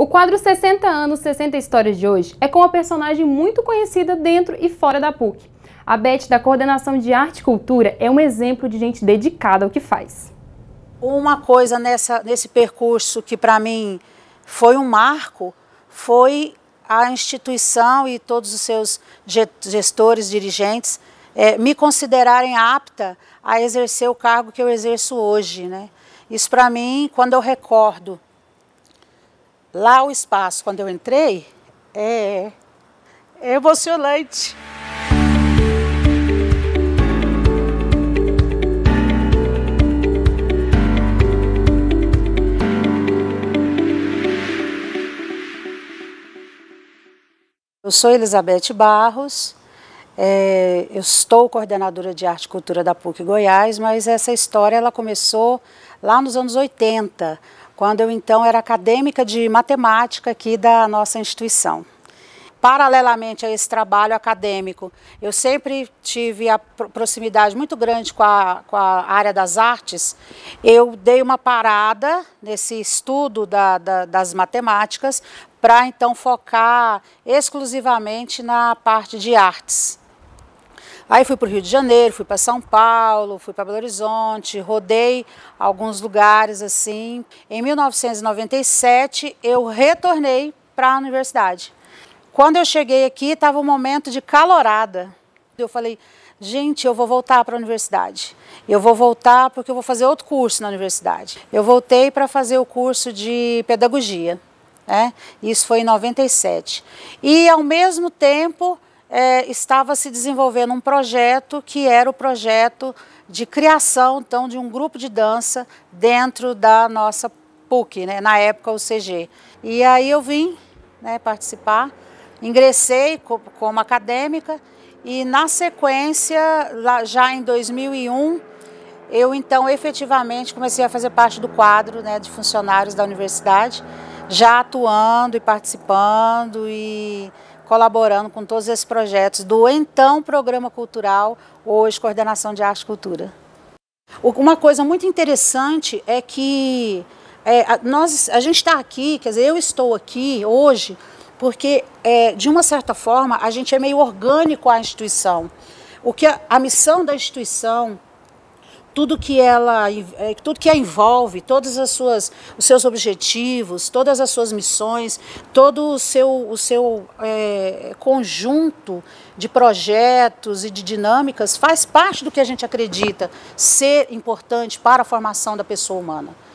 O quadro 60 anos, 60 histórias de hoje é com uma personagem muito conhecida dentro e fora da PUC. A Beth da Coordenação de Arte e Cultura é um exemplo de gente dedicada ao que faz. Uma coisa nessa, nesse percurso que para mim foi um marco foi a instituição e todos os seus gestores, dirigentes, é, me considerarem apta a exercer o cargo que eu exerço hoje. Né? Isso para mim, quando eu recordo Lá o espaço, quando eu entrei, é, é emocionante. Eu sou Elizabeth Barros, é, eu estou coordenadora de arte e cultura da PUC Goiás, mas essa história ela começou lá nos anos 80, quando eu então era acadêmica de matemática aqui da nossa instituição. Paralelamente a esse trabalho acadêmico, eu sempre tive a proximidade muito grande com a, com a área das artes. Eu dei uma parada nesse estudo da, da, das matemáticas para então focar exclusivamente na parte de artes. Aí fui para o Rio de Janeiro, fui para São Paulo, fui para Belo Horizonte, rodei alguns lugares assim. Em 1997 eu retornei para a universidade. Quando eu cheguei aqui estava um momento de calorada. Eu falei, gente, eu vou voltar para a universidade. Eu vou voltar porque eu vou fazer outro curso na universidade. Eu voltei para fazer o curso de pedagogia. Né? Isso foi em 97. E ao mesmo tempo é, estava se desenvolvendo um projeto que era o projeto de criação então de um grupo de dança dentro da nossa PUC, né, na época o CG. E aí eu vim né, participar, ingressei como acadêmica e na sequência, já em 2001, eu então efetivamente comecei a fazer parte do quadro né, de funcionários da universidade, já atuando e participando e colaborando com todos esses projetos do então Programa Cultural, hoje Coordenação de Arte e Cultura. Uma coisa muito interessante é que é, nós, a gente está aqui, quer dizer, eu estou aqui hoje, porque, é, de uma certa forma, a gente é meio orgânico à instituição. O que a, a missão da instituição tudo que ela é, tudo que a envolve todas as suas os seus objetivos todas as suas missões todo o seu o seu é, conjunto de projetos e de dinâmicas faz parte do que a gente acredita ser importante para a formação da pessoa humana